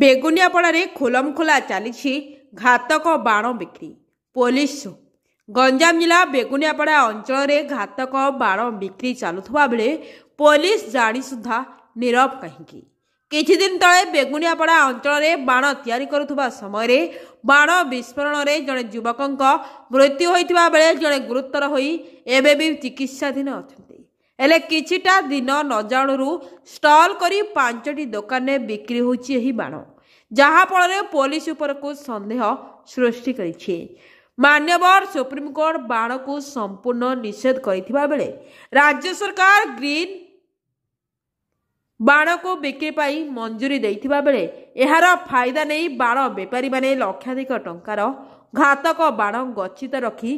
ବେଗୁନିଆପଡ଼ାରେ ଖୋଲମଖୋଲା ଚାଲିଛି ଘାତକ ବାଣ ବିକ୍ରି ପୋଲିସ ଗଞ୍ଜାମ ଜିଲ୍ଲା ବେଗୁନିଆପଡ଼ା ଅଞ୍ଚଳରେ ଘାତକ ବାଣ ବିକ୍ରି ଚାଲୁଥିବା ବେଳେ ପୋଲିସ ଜାଣିସୁଦ୍ଧା ନିରବ କାହିଁକି କିଛିଦିନ ତଳେ ବେଗୁନିଆପଡ଼ା ଅଞ୍ଚଳରେ ବାଣ ତିଆରି କରୁଥିବା ସମୟରେ ବାଣ ବିସ୍ଫୋରଣରେ ଜଣେ ଯୁବକଙ୍କ ମୃତ୍ୟୁ ହୋଇଥିବା ବେଳେ ଜଣେ ଗୁରୁତର ହୋଇ ଏବେ ବି ଚିକିତ୍ସାଧୀନ ଅଛନ୍ତି ହେଲେ କିଛିଟା ଦିନ ନଜାଣୁରୁ ଷ୍ଟଲ କରି ପାଞ୍ଚଟି ଦୋକାନରେ ବିକ୍ରି ହେଉଛି ଏହି ବାଣ ଯାହାଫଳରେ ପୋଲିସ ଉପରକୁ ସନ୍ଦେହ ସୃଷ୍ଟି କରିଛି ମାନ୍ୟବର ସୁପ୍ରିମକୋର୍ଟ ବାଣକୁ ସମ୍ପୂର୍ଣ୍ଣ ନିଷେଧ କରିଥିବା ବେଳେ ରାଜ୍ୟ ସରକାର ଗ୍ରୀନ୍ ବାଣକୁ ବିକ୍ରି ପାଇଁ ମଞ୍ଜୁରୀ ଦେଇଥିବା ବେଳେ ଏହାର ଫାଇଦା ନେଇ ବାଣ ବେପାରୀମାନେ ଲକ୍ଷାଧିକ ଟଙ୍କାର ଘାତକ ବାଣ ଗଚ୍ଛିତ ରଖି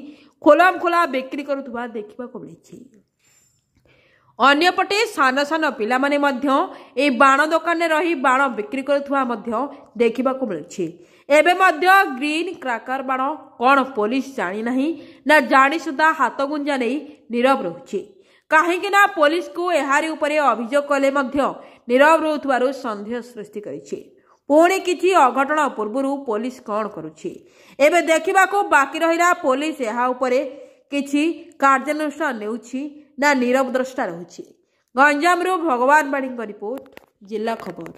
ଖୋଲାମ ଖୋଲା ବିକ୍ରି କରୁଥିବା ଦେଖିବାକୁ ମିଳିଛି ଅନ୍ୟପଟେ ସାନ ସାନ ପିଲାମାନେ ମଧ୍ୟ ଏହି ବାଣ ଦୋକାନରେ ରହି ବାଣ ବିକ୍ରି କରୁଥିବା ମଧ୍ୟ ଦେଖିବାକୁ ମିଳୁଛି ଏବେ ମଧ୍ୟ ଗ୍ରୀନ କ୍ରାକର ବାଣ କ'ଣ ପୋଲିସ ଜାଣିନାହିଁ ନା ଜାଣି ସୁଦ୍ଧା ହାତ ଗୁଞ୍ଜା ନେଇ ନୀରବ ରହୁଛି କାହିଁକି ନା ପୋଲିସକୁ ଏହାରି ଉପରେ ଅଭିଯୋଗ କଲେ ମଧ୍ୟ ନୀରବ ରହୁଥିବାରୁ ସନ୍ଦେହ ସୃଷ୍ଟି କରିଛି ପୁଣି କିଛି ଅଘଟଣ ପୂର୍ବରୁ ପୋଲିସ କ'ଣ କରୁଛି ଏବେ ଦେଖିବାକୁ ବାକି ରହିଲା ପୋଲିସ ଏହା ଉପରେ କିଛି କାର୍ଯ୍ୟାନୁଷ୍ଠାନ ନେଉଛି ना नीरव द्रष्टा रह गञजाम रु भगवाणी रिपोर्ट जिल्ला खबर